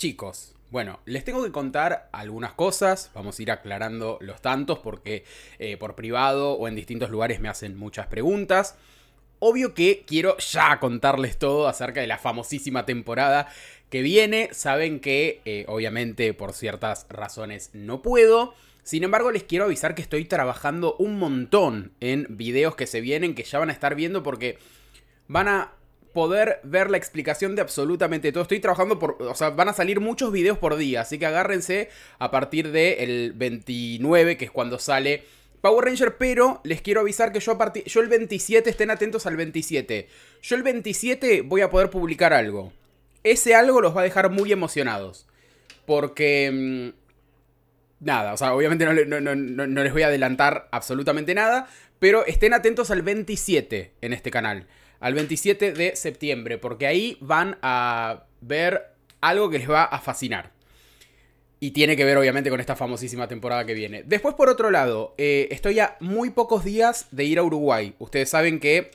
Chicos, bueno, les tengo que contar algunas cosas, vamos a ir aclarando los tantos porque eh, por privado o en distintos lugares me hacen muchas preguntas. Obvio que quiero ya contarles todo acerca de la famosísima temporada que viene. Saben que eh, obviamente por ciertas razones no puedo. Sin embargo, les quiero avisar que estoy trabajando un montón en videos que se vienen, que ya van a estar viendo porque van a poder ver la explicación de absolutamente todo. Estoy trabajando por, o sea, van a salir muchos videos por día, así que agárrense a partir del 29, que es cuando sale Power Ranger, pero les quiero avisar que yo a partir, yo el 27, estén atentos al 27. Yo el 27 voy a poder publicar algo. Ese algo los va a dejar muy emocionados. Porque... Mm, nada, o sea, obviamente no les voy a adelantar absolutamente nada, pero estén atentos al 27 en este canal al 27 de septiembre, porque ahí van a ver algo que les va a fascinar. Y tiene que ver obviamente con esta famosísima temporada que viene. Después, por otro lado, eh, estoy a muy pocos días de ir a Uruguay. Ustedes saben que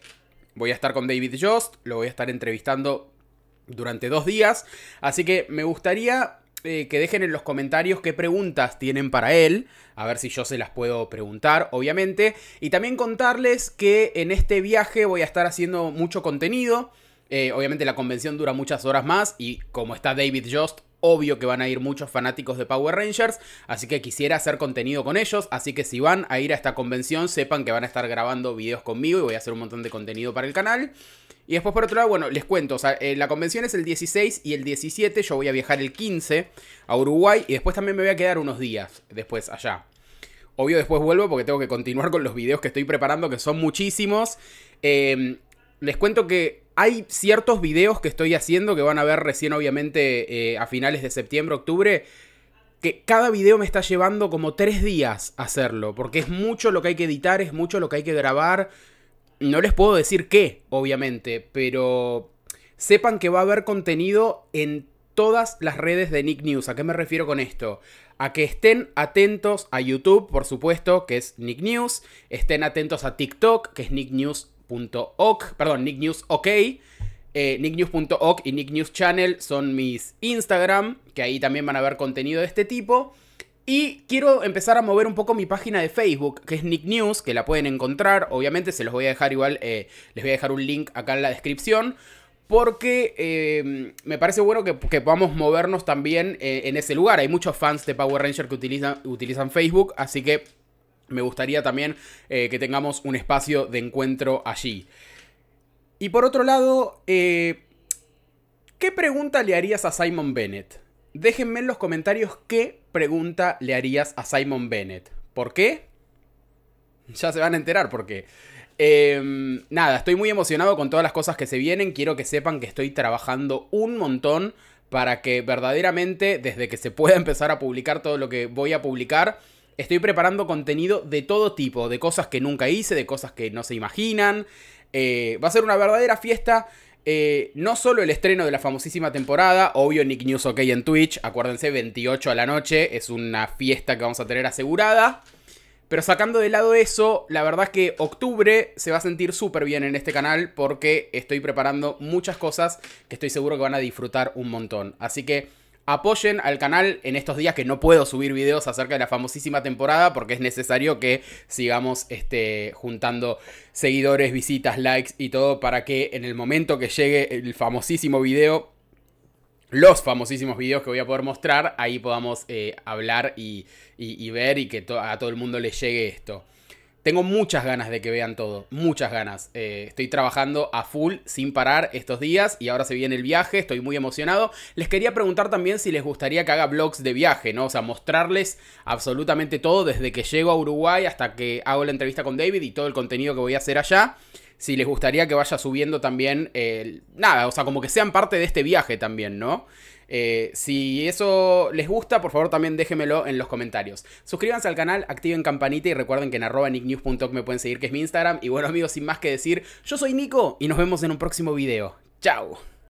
voy a estar con David Jost, lo voy a estar entrevistando durante dos días. Así que me gustaría eh, que dejen en los comentarios qué preguntas tienen para él, a ver si yo se las puedo preguntar, obviamente. Y también contarles que en este viaje voy a estar haciendo mucho contenido. Eh, obviamente la convención dura muchas horas más y como está David Jost, obvio que van a ir muchos fanáticos de Power Rangers, así que quisiera hacer contenido con ellos, así que si van a ir a esta convención sepan que van a estar grabando videos conmigo y voy a hacer un montón de contenido para el canal. Y después, por otro lado, bueno, les cuento, eh, la convención es el 16 y el 17, yo voy a viajar el 15 a Uruguay y después también me voy a quedar unos días después allá. Obvio, después vuelvo porque tengo que continuar con los videos que estoy preparando, que son muchísimos. Em, les cuento que hay ciertos videos que estoy haciendo que van a ver recién, obviamente, eh, a finales de septiembre, octubre. Que cada video me está llevando como tres días hacerlo, porque es mucho lo que hay que editar, es mucho lo que hay que grabar. No les puedo decir qué, obviamente, pero sepan que va a haber contenido en todas las redes de Nick News. ¿A qué me refiero con esto? A que estén atentos a YouTube, por supuesto, que es Nick News. Estén atentos a TikTok, que es Nick News perdón, Nick News OK. Eh, y Nick News Channel son mis Instagram, que ahí también van a ver contenido de este tipo. Y quiero empezar a mover un poco mi página de Facebook, que es Nick News, que la pueden encontrar. Obviamente se los voy a dejar igual, eh, les voy a dejar un link acá en la descripción. Porque em, me parece bueno que, podamos movernos también eh, en ese lugar. Hay muchos fans de Power Ranger que utilizan Facebook, así que me gustaría también eh, que tengamos un espacio de encuentro allí. Y por otro lado, ¿qué pregunta le harías a Simon Bennett? Déjenme en los comentarios qué pregunta le harías a Simon Bennett. ¿Por qué? Ya se van a enterar por qué. Em, nada, estoy muy emocionado con todas las cosas que se vienen. Quiero que sepan que estoy trabajando un montón para que verdaderamente, desde que se pueda empezar a publicar todo lo que voy a publicar, estoy preparando contenido de todo tipo, de cosas que nunca hice, de cosas que no se imaginan. Eh, va a ser una verdadera fiesta. Eh, no solo el estreno de la famosísima temporada, obvio Nick News OK en Twitch, acuérdense, 28 a la noche, es una fiesta que vamos a tener asegurada. Pero sacando de lado eso, la verdad es que octubre se va a sentir súper bien en este canal porque estoy preparando muchas cosas que estoy seguro que van a disfrutar un montón. Así que apoyen al canal en estos días que no puedo subir videos acerca de la famosísima temporada porque es necesario que sigamos este, juntando seguidores, visitas, likes y todo para que en el momento que llegue el famosísimo video, los famosísimos videos que voy a poder mostrar, ahí podamos eh, hablar y, ver y que a todo el mundo les llegue esto. Tengo muchas ganas de que vean todo, muchas ganas. Eh, estoy trabajando a full, sin parar estos días y ahora se viene el viaje, estoy muy emocionado. Les quería preguntar también si les gustaría que haga vlogs de viaje, ¿no? O sea, mostrarles absolutamente todo desde que llego a Uruguay hasta que hago la entrevista con David y todo el contenido que voy a hacer allá si les gustaría que vaya subiendo también, nada, o sea, como que sean parte de este viaje también, ¿no? Eh, si eso les gusta, por favor también déjenmelo en los comentarios. Suscríbanse al canal, activen campanita y recuerden que en arroba nicknews.com me pueden seguir, que es mi Instagram. Y bueno amigos, sin más que decir, yo soy Nico y nos vemos en un próximo video. ¡Chao!